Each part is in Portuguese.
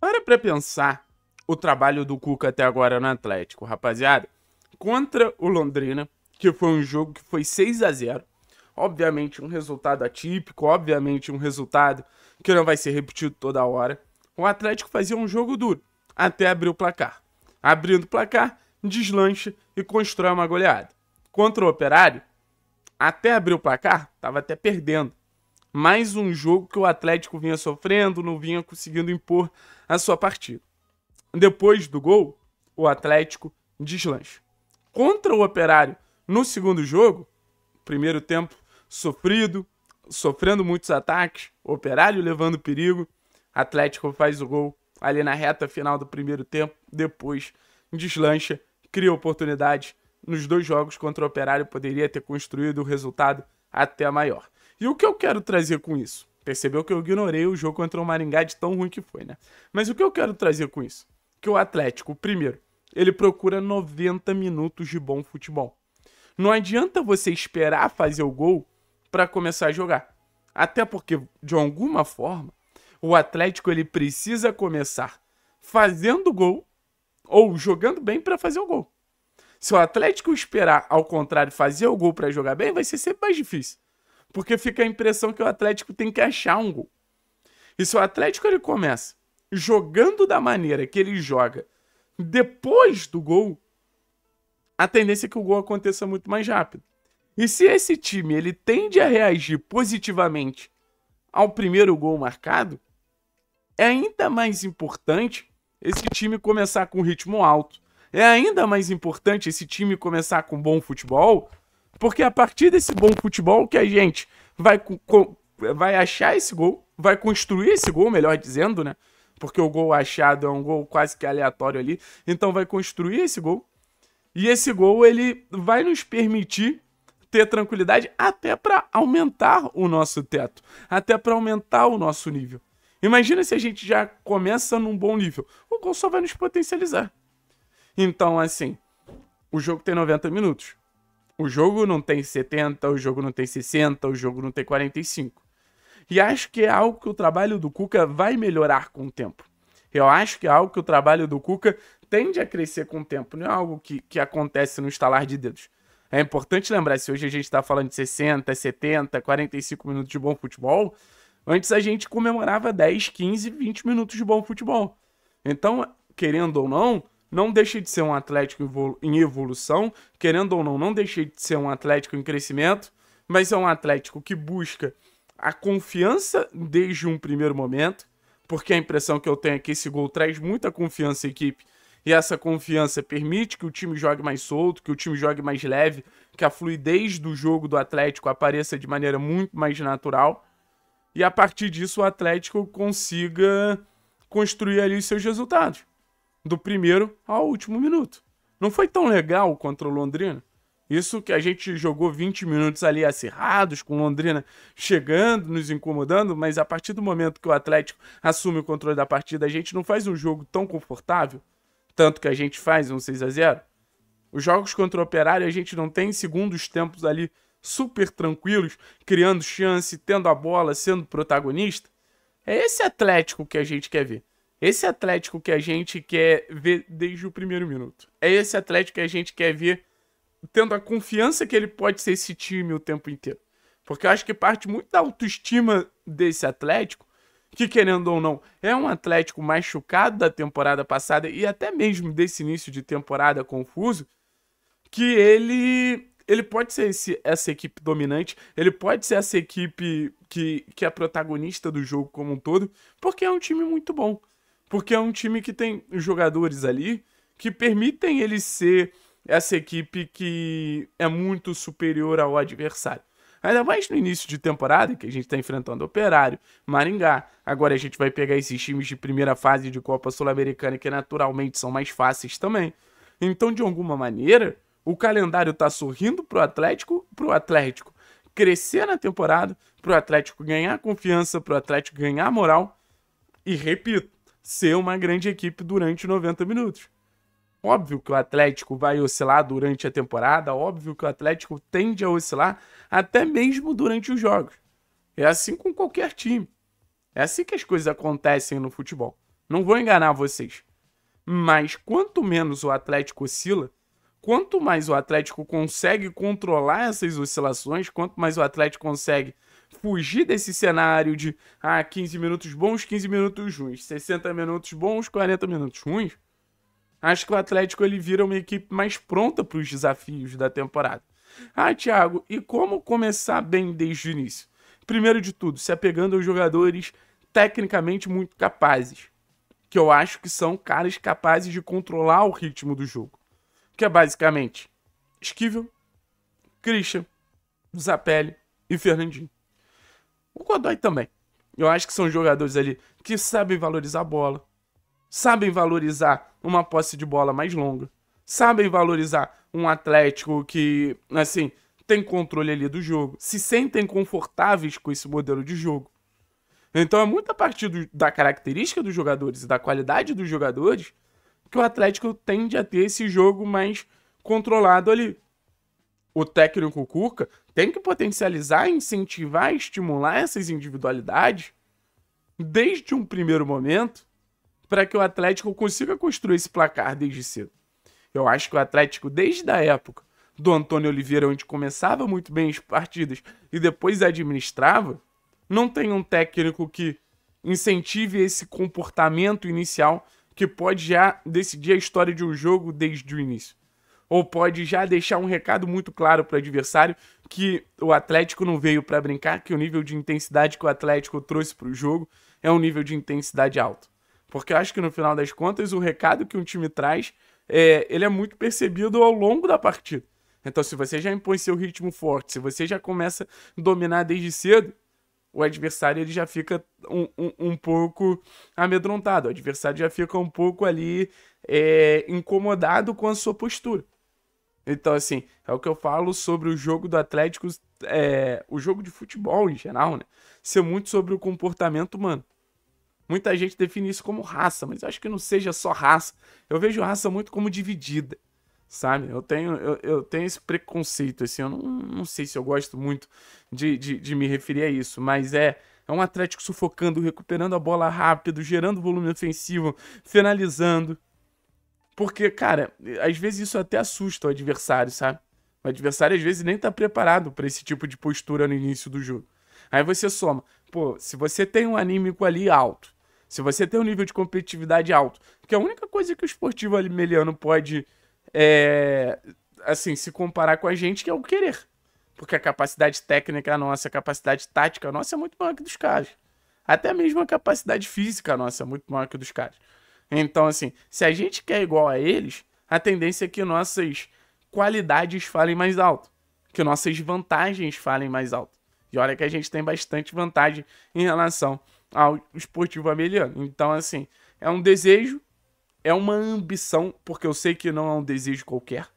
Para pra pensar o trabalho do Cuca até agora no Atlético, rapaziada. Contra o Londrina, que foi um jogo que foi 6 a 0 Obviamente um resultado atípico, obviamente um resultado que não vai ser repetido toda hora. O Atlético fazia um jogo duro, até abrir o placar. Abrindo o placar, deslancha e constrói uma goleada. Contra o Operário, até abrir o placar, estava até perdendo mais um jogo que o Atlético vinha sofrendo, não vinha conseguindo impor a sua partida. Depois do gol, o Atlético deslancha. Contra o Operário no segundo jogo, primeiro tempo sofrido, sofrendo muitos ataques, Operário levando perigo, Atlético faz o gol ali na reta final do primeiro tempo, depois deslancha, cria oportunidade nos dois jogos contra o Operário, poderia ter construído o resultado até maior. E o que eu quero trazer com isso? Percebeu que eu ignorei o jogo contra o Maringá de tão ruim que foi, né? Mas o que eu quero trazer com isso? Que o Atlético, primeiro, ele procura 90 minutos de bom futebol. Não adianta você esperar fazer o gol para começar a jogar. Até porque, de alguma forma, o Atlético ele precisa começar fazendo gol ou jogando bem para fazer o gol. Se o Atlético esperar, ao contrário, fazer o gol para jogar bem, vai ser sempre mais difícil. Porque fica a impressão que o Atlético tem que achar um gol. E se o Atlético ele começa jogando da maneira que ele joga depois do gol, a tendência é que o gol aconteça muito mais rápido. E se esse time ele tende a reagir positivamente ao primeiro gol marcado, é ainda mais importante esse time começar com ritmo alto. É ainda mais importante esse time começar com bom futebol porque a partir desse bom futebol que a gente vai, vai achar esse gol, vai construir esse gol, melhor dizendo, né? Porque o gol achado é um gol quase que aleatório ali. Então vai construir esse gol. E esse gol ele vai nos permitir ter tranquilidade até para aumentar o nosso teto, até para aumentar o nosso nível. Imagina se a gente já começa num bom nível. O gol só vai nos potencializar. Então, assim, o jogo tem 90 minutos. O jogo não tem 70, o jogo não tem 60, o jogo não tem 45. E acho que é algo que o trabalho do Cuca vai melhorar com o tempo. Eu acho que é algo que o trabalho do Cuca tende a crescer com o tempo, não é algo que, que acontece no estalar de dedos. É importante lembrar, se hoje a gente está falando de 60, 70, 45 minutos de bom futebol, antes a gente comemorava 10, 15, 20 minutos de bom futebol. Então, querendo ou não, não deixe de ser um Atlético em evolução, querendo ou não, não deixe de ser um Atlético em crescimento, mas é um Atlético que busca a confiança desde um primeiro momento, porque a impressão que eu tenho é que esse gol traz muita confiança à equipe. E essa confiança permite que o time jogue mais solto, que o time jogue mais leve, que a fluidez do jogo do Atlético apareça de maneira muito mais natural. E a partir disso o Atlético consiga construir ali seus resultados do primeiro ao último minuto. Não foi tão legal contra o Londrina. Isso que a gente jogou 20 minutos ali acirrados, com Londrina chegando, nos incomodando, mas a partir do momento que o Atlético assume o controle da partida, a gente não faz um jogo tão confortável, tanto que a gente faz um 6 a 0 Os jogos contra o Operário, a gente não tem segundos tempos ali super tranquilos, criando chance, tendo a bola, sendo protagonista. É esse Atlético que a gente quer ver. Esse Atlético que a gente quer ver desde o primeiro minuto. É esse Atlético que a gente quer ver tendo a confiança que ele pode ser esse time o tempo inteiro. Porque eu acho que parte muito da autoestima desse Atlético, que querendo ou não, é um Atlético machucado da temporada passada e até mesmo desse início de temporada confuso, que ele ele pode ser esse, essa equipe dominante, ele pode ser essa equipe que, que é protagonista do jogo como um todo, porque é um time muito bom porque é um time que tem jogadores ali que permitem ele ser essa equipe que é muito superior ao adversário. Ainda mais no início de temporada, que a gente está enfrentando Operário, Maringá. Agora a gente vai pegar esses times de primeira fase de Copa Sul-Americana, que naturalmente são mais fáceis também. Então, de alguma maneira, o calendário está sorrindo para o Atlético, para o Atlético crescer na temporada, para o Atlético ganhar confiança, para o Atlético ganhar moral. E repito, ser uma grande equipe durante 90 minutos. Óbvio que o Atlético vai oscilar durante a temporada, óbvio que o Atlético tende a oscilar até mesmo durante os jogos. É assim com qualquer time. É assim que as coisas acontecem no futebol. Não vou enganar vocês. Mas quanto menos o Atlético oscila, quanto mais o Atlético consegue controlar essas oscilações, quanto mais o Atlético consegue fugir desse cenário de ah, 15 minutos bons, 15 minutos ruins, 60 minutos bons, 40 minutos ruins, acho que o Atlético ele vira uma equipe mais pronta para os desafios da temporada. Ah, Thiago, e como começar bem desde o início? Primeiro de tudo, se apegando aos jogadores tecnicamente muito capazes, que eu acho que são caras capazes de controlar o ritmo do jogo, que é basicamente Esquivel, Christian, Zapelli e Fernandinho. O Godoy também. Eu acho que são jogadores ali que sabem valorizar a bola, sabem valorizar uma posse de bola mais longa, sabem valorizar um Atlético que, assim, tem controle ali do jogo, se sentem confortáveis com esse modelo de jogo. Então é muito a partir do, da característica dos jogadores e da qualidade dos jogadores que o Atlético tende a ter esse jogo mais controlado ali o técnico Cuca tem que potencializar, incentivar, estimular essas individualidades desde um primeiro momento para que o Atlético consiga construir esse placar desde cedo. Eu acho que o Atlético, desde a época do Antônio Oliveira, onde começava muito bem as partidas e depois administrava, não tem um técnico que incentive esse comportamento inicial que pode já decidir a história de um jogo desde o início ou pode já deixar um recado muito claro para o adversário que o Atlético não veio para brincar, que o nível de intensidade que o Atlético trouxe para o jogo é um nível de intensidade alto. Porque eu acho que no final das contas o recado que um time traz é, ele é muito percebido ao longo da partida. Então, se você já impõe seu ritmo forte, se você já começa a dominar desde cedo, o adversário ele já fica um, um, um pouco amedrontado, o adversário já fica um pouco ali é, incomodado com a sua postura. Então, assim, é o que eu falo sobre o jogo do Atlético, é, o jogo de futebol em geral, né? Ser muito sobre o comportamento humano. Muita gente define isso como raça, mas eu acho que não seja só raça. Eu vejo raça muito como dividida, sabe? Eu tenho, eu, eu tenho esse preconceito, assim, eu não, não sei se eu gosto muito de, de, de me referir a isso, mas é é um Atlético sufocando, recuperando a bola rápido, gerando volume ofensivo, finalizando. Porque, cara, às vezes isso até assusta o adversário, sabe? O adversário às vezes nem tá preparado para esse tipo de postura no início do jogo. Aí você soma. Pô, se você tem um anímico ali alto, se você tem um nível de competitividade alto, que é a única coisa que o esportivo meliano pode, é, assim, se comparar com a gente, que é o querer. Porque a capacidade técnica nossa, a capacidade tática nossa é muito maior que dos caras. Até mesmo a capacidade física nossa é muito maior que dos caras. Então, assim, se a gente quer igual a eles, a tendência é que nossas qualidades falem mais alto, que nossas vantagens falem mais alto. E olha que a gente tem bastante vantagem em relação ao esportivo ameliano. Então, assim, é um desejo, é uma ambição, porque eu sei que não é um desejo qualquer.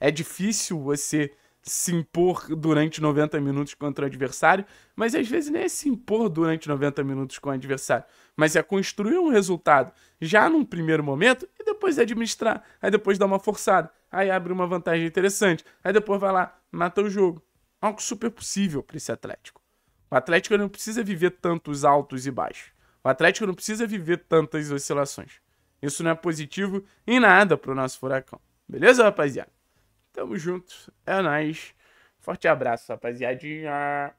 É difícil você se impor durante 90 minutos contra o adversário, mas às vezes nem é se impor durante 90 minutos com o adversário mas é construir um resultado já num primeiro momento e depois administrar. Aí depois dá uma forçada, aí abre uma vantagem interessante, aí depois vai lá, mata o jogo. Algo super possível para esse Atlético. O Atlético não precisa viver tantos altos e baixos. O Atlético não precisa viver tantas oscilações. Isso não é positivo em nada para o nosso furacão. Beleza, rapaziada? Tamo junto. É nóis. Forte abraço, rapaziadinha.